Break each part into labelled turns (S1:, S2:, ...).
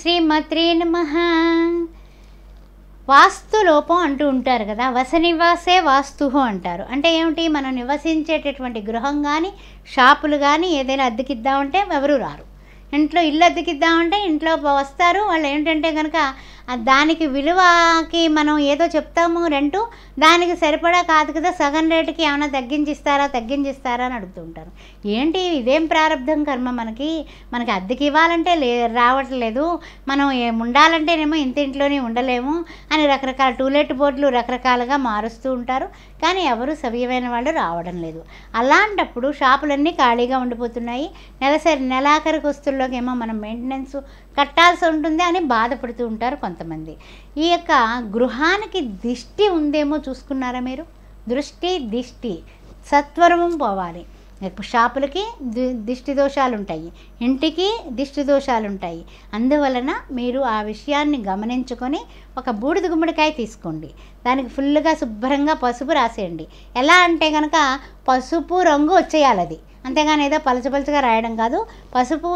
S1: శ్రీమత్రే నమ వాస్తు లోపం అంటూ ఉంటారు కదా వసనివాసే వాస్తు అంటారు అంటే ఏమిటి మనం నివసించేటటువంటి గృహం కానీ షాపులు కానీ ఏదైనా అద్దెకిద్దామంటే ఎవరు రారు ఇంట్లో ఇల్లు అద్దెకిద్దామంటే ఇంట్లో వస్తారు వాళ్ళు ఏంటంటే కనుక దానికి విలువకి మనం ఏదో చెప్తాము రెంటు దానికి సరిపడా కాదు కదా సగం రేటుకి ఏమైనా తగ్గించిస్తారా తగ్గించిస్తారా అని అడుగుతుంటారు ఏంటి ఇదేం ప్రారంభం కర్మ మనకి మనకి అద్దెకి ఇవ్వాలంటే లే రావట్లేదు మనం ఏం ఉండాలంటేనేమో ఇంత ఇంట్లోనే ఉండలేము అని రకరకాల టూలెట్ బోర్డులు రకరకాలుగా మారుస్తూ ఉంటారు కానీ ఎవరు సవ్యమైన వాళ్ళు రావడం లేదు అలాంటప్పుడు షాపులన్నీ ఖాళీగా ఉండిపోతున్నాయి నెలసరి నెలాఖరి వస్తుల్లో ఏమో మనం మెయింటెనెన్స్ కట్టాల్సి ఉంటుంది అని బాధపడుతూ ఉంటారు కొంతమంది ఈ యొక్క గృహానికి దిష్టి ఉందేమో చూసుకున్నారా మీరు దృష్టి దిష్టి సత్వరమం పోవాలి షాపులకి దిష్టి దోషాలు ఉంటాయి ఇంటికి దిష్టి దోషాలు ఉంటాయి అందువలన మీరు ఆ విషయాన్ని గమనించుకొని ఒక బూడిద గుమ్మడికాయ తీసుకోండి దానికి ఫుల్గా శుభ్రంగా పసుపు రాసేయండి ఎలా అంటే కనుక పసుపు రంగు వచ్చేయాలి అది అంతేగాని ఏదో పలచపలచగా రాయడం కాదు పసుపు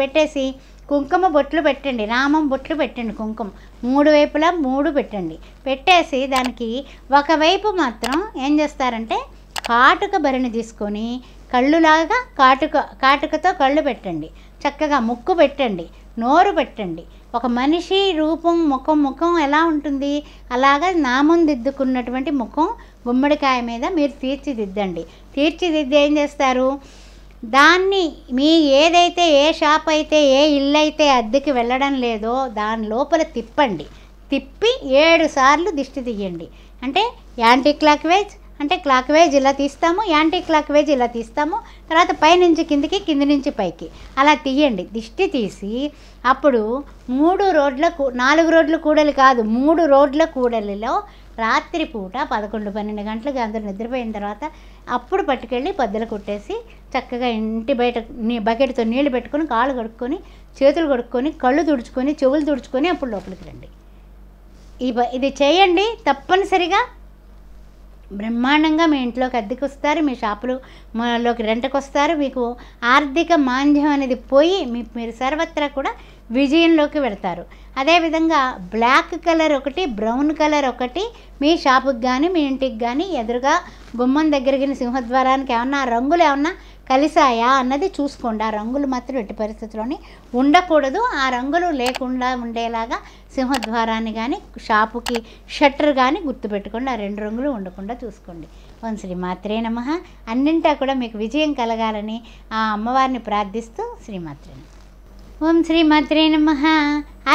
S1: పెట్టేసి కుంకుమ బొట్లు పెట్టండి నామం బొట్లు పెట్టండి కుంకుమ మూడు వైపులా మూడు పెట్టండి పెట్టేసి దానికి ఒకవైపు మాత్రం ఏం చేస్తారంటే కాటుక బరిని తీసుకొని కళ్ళులాగా కాటుక కాటుకతో కళ్ళు పెట్టండి చక్కగా ముక్కు పెట్టండి నోరు పెట్టండి ఒక మనిషి రూపం ముఖం ముఖం ఎలా ఉంటుంది అలాగా నామం దిద్దుకున్నటువంటి ముఖం గుమ్మడికాయ మీద మీరు తీర్చిదిద్దండి తీర్చిదిద్ది ఏం చేస్తారు దాన్ని మీ ఏదైతే ఏ షాప్ అయితే ఏ ఇల్లు అయితే అద్దెకి వెళ్ళడం లేదో దాని లోపల తిప్పండి తిప్పి ఏడు సార్లు దిష్టి తీయండి అంటే యాంటీ క్లాక్ వైజ్ అంటే క్లాక్ వైజ్ ఇలా తీస్తాము యాంటీ క్లాక్ వైజ్ ఇలా తీస్తాము తర్వాత పైనుంచి కిందికి కింది నుంచి పైకి అలా తీయండి దిష్టి తీసి అప్పుడు మూడు రోడ్ల నాలుగు రోడ్ల కూడలి కాదు మూడు రోడ్ల కూడలిలో రాత్రి పూట పదకొండు పన్నెండు గంటలకు అందరూ నిద్రపోయిన తర్వాత అప్పుడు పట్టుకెళ్ళి పద్దెలు కొట్టేసి చక్కగా ఇంటి బయట నీ బకెట్తో నీళ్లు పెట్టుకొని కాళ్ళు కడుక్కొని చేతులు కడుక్కొని కళ్ళు తుడుచుకొని చెవులు తుడుచుకొని అప్పుడు లోపలికి రండి ఇది చేయండి తప్పనిసరిగా బ్రహ్మాండంగా మీ ఇంట్లోకి అద్దెకు వస్తారు మీ షాపులు లోకి రెంటకు వస్తారు మీకు ఆర్థిక మాంద్యం అనేది పోయి మీ మీరు సర్వత్రా కూడా విజయంలోకి వెడతారు అదేవిధంగా బ్లాక్ కలర్ ఒకటి బ్రౌన్ కలర్ ఒకటి మీ షాపుకి కానీ మీ ఇంటికి కానీ ఎదురుగా గుమ్మం దగ్గరికి సింహద్వారానికి ఏమన్నా రంగులు ఏమన్నా కలిసాయా అన్నది చూసుకోండి ఆ రంగులు మాత్రం ఎట్టి పరిస్థితుల్లోని ఉండకూడదు ఆ రంగులు లేకుండా ఉండేలాగా సింహద్వారాన్ని కానీ షాపుకి షట్టర్ కానీ గుర్తుపెట్టుకోండి ఆ రెండు రంగులు ఉండకుండా చూసుకోండి ఓం శ్రీ మాత్రే నమ అన్నింటా కూడా మీకు విజయం కలగాలని ఆ అమ్మవారిని ప్రార్థిస్తూ శ్రీమాత్రే ఓం శ్రీ నమ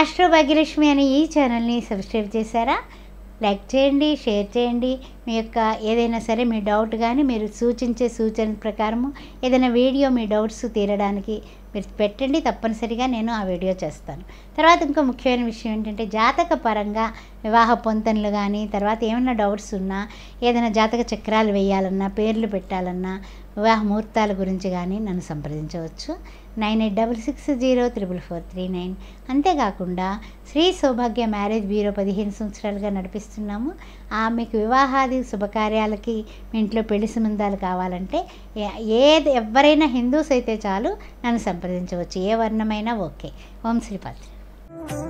S1: ఆస్ట్రో భాగ్యలక్ష్మి అనే ఈ ఛానల్ని సబ్స్క్రైబ్ చేశారా లైక్ చేయండి షేర్ చేయండి మీ యొక్క ఏదైనా సరే మీ డౌట్ కానీ మీరు సూచించే సూచన ప్రకారము ఏదైనా వీడియో మీ డౌట్స్ తీరడానికి మీరు పెట్టండి తప్పనిసరిగా నేను ఆ వీడియో చేస్తాను తర్వాత ఇంకో ముఖ్యమైన విషయం ఏంటంటే జాతక పరంగా వివాహ పొంతనలు కానీ తర్వాత ఏమైనా డౌట్స్ ఉన్నా ఏదైనా జాతక చక్రాలు వేయాలన్నా పేర్లు పెట్టాలన్నా వివాహ ముహూర్తాల గురించి కానీ నన్ను సంప్రదించవచ్చు nine eight double six zero triple four three nine అంతేకాకుండా శ్రీ సౌభాగ్య మ్యారేజ్ బ్యూరో పదిహేను సంవత్సరాలుగా నడిపిస్తున్నాము మీకు వివాహాది శుభకార్యాలకి మీ ఇంట్లో పెళ్లి సంబంధాలు కావాలంటే ఏది ఎవరైనా హిందూస్ అయితే చాలు నన్ను సంప్రదించవచ్చు ఏ వర్ణమైనా ఓకే ఓం శ్రీపాత్రి